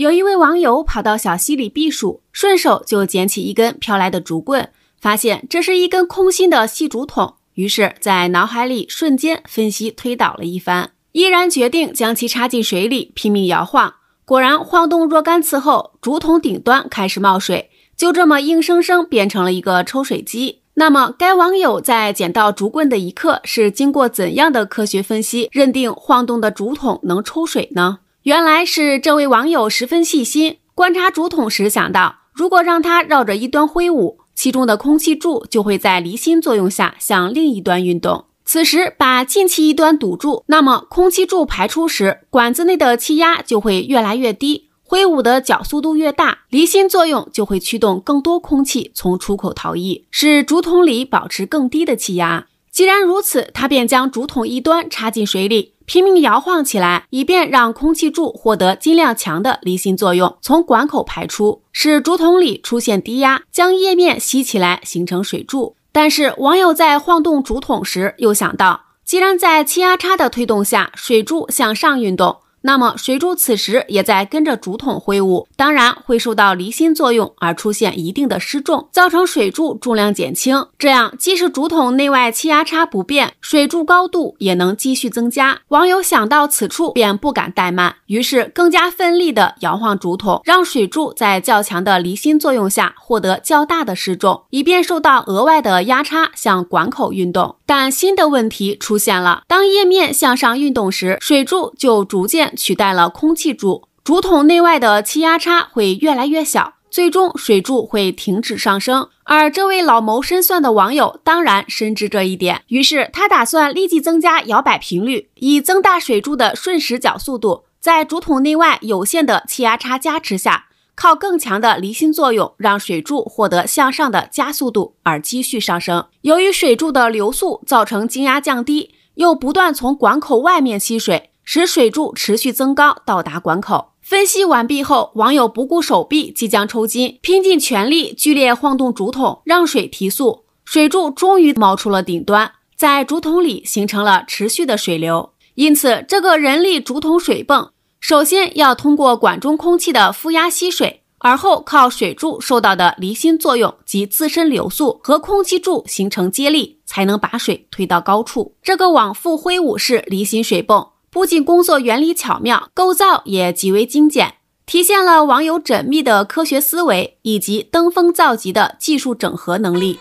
有一位网友跑到小溪里避暑，顺手就捡起一根飘来的竹棍，发现这是一根空心的细竹筒，于是，在脑海里瞬间分析推导了一番，依然决定将其插进水里，拼命摇晃。果然，晃动若干次后，竹筒顶端开始冒水，就这么硬生生变成了一个抽水机。那么，该网友在捡到竹棍的一刻，是经过怎样的科学分析，认定晃动的竹筒能抽水呢？原来是这位网友十分细心，观察竹筒时想到，如果让它绕着一端挥舞，其中的空气柱就会在离心作用下向另一端运动。此时把进气一端堵住，那么空气柱排出时，管子内的气压就会越来越低。挥舞的角速度越大，离心作用就会驱动更多空气从出口逃逸，使竹筒里保持更低的气压。既然如此，他便将竹筒一端插进水里。拼命摇晃起来，以便让空气柱获得尽量强的离心作用，从管口排出，使竹筒里出现低压，将液面吸起来，形成水柱。但是网友在晃动竹筒时又想到，既然在气压差的推动下，水柱向上运动。那么水柱此时也在跟着竹筒挥舞，当然会受到离心作用而出现一定的失重，造成水柱重量减轻。这样，即使竹筒内外气压差不变，水柱高度也能继续增加。网友想到此处便不敢怠慢，于是更加奋力地摇晃竹筒，让水柱在较强的离心作用下获得较大的失重，以便受到额外的压差向管口运动。但新的问题出现了。当液面向上运动时，水柱就逐渐取代了空气柱，竹筒内外的气压差会越来越小，最终水柱会停止上升。而这位老谋深算的网友当然深知这一点，于是他打算立即增加摇摆频率，以增大水柱的瞬时角速度，在竹筒内外有限的气压差加持下。靠更强的离心作用，让水柱获得向上的加速度而继续上升。由于水柱的流速造成静压降低，又不断从管口外面吸水，使水柱持续增高，到达管口。分析完毕后，网友不顾手臂即将抽筋，拼尽全力剧烈晃动竹筒，让水提速。水柱终于冒出了顶端，在竹筒里形成了持续的水流。因此，这个人力竹筒水泵。首先要通过管中空气的负压吸水，而后靠水柱受到的离心作用及自身流速和空气柱形成接力，才能把水推到高处。这个往复挥舞式离心水泵不仅工作原理巧妙，构造也极为精简，体现了网友缜密的科学思维以及登峰造极的技术整合能力。